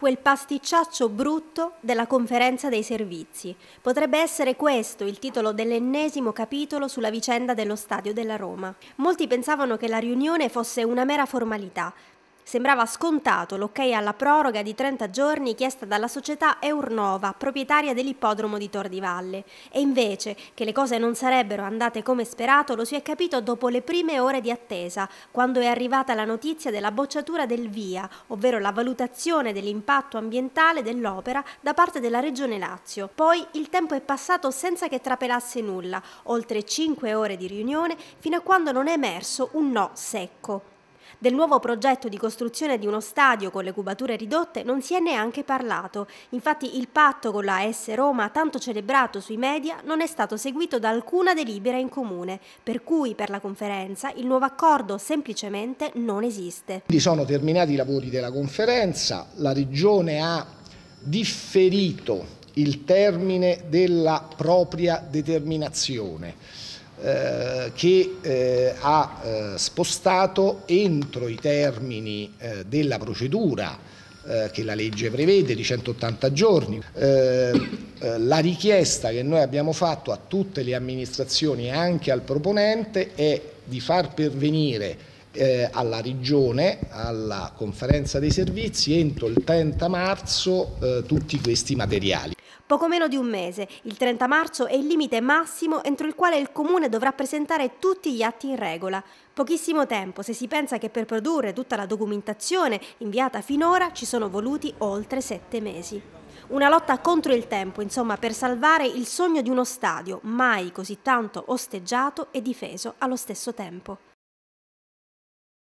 quel pasticciaccio brutto della conferenza dei servizi. Potrebbe essere questo il titolo dell'ennesimo capitolo sulla vicenda dello stadio della Roma. Molti pensavano che la riunione fosse una mera formalità, Sembrava scontato l'ok alla proroga di 30 giorni chiesta dalla società Eurnova, proprietaria dell'ippodromo di Tor di Valle. E invece che le cose non sarebbero andate come sperato lo si è capito dopo le prime ore di attesa, quando è arrivata la notizia della bocciatura del VIA, ovvero la valutazione dell'impatto ambientale dell'opera da parte della Regione Lazio. Poi il tempo è passato senza che trapelasse nulla, oltre 5 ore di riunione, fino a quando non è emerso un no secco. Del nuovo progetto di costruzione di uno stadio con le cubature ridotte non si è neanche parlato. Infatti il patto con la S Roma, tanto celebrato sui media, non è stato seguito da alcuna delibera in comune, per cui per la conferenza il nuovo accordo semplicemente non esiste. Quindi sono terminati i lavori della conferenza, la Regione ha differito il termine della propria determinazione eh, che eh, ha eh, spostato entro i termini eh, della procedura che la legge prevede di 180 giorni. la richiesta che noi abbiamo fatto a tutte le amministrazioni e anche al proponente è di far pervenire alla Regione, alla conferenza dei servizi, entro il 30 marzo tutti questi materiali. Poco meno di un mese, il 30 marzo, è il limite massimo entro il quale il Comune dovrà presentare tutti gli atti in regola. Pochissimo tempo se si pensa che per produrre tutta la documentazione inviata finora ci sono voluti oltre sette mesi. Una lotta contro il tempo, insomma, per salvare il sogno di uno stadio mai così tanto osteggiato e difeso allo stesso tempo.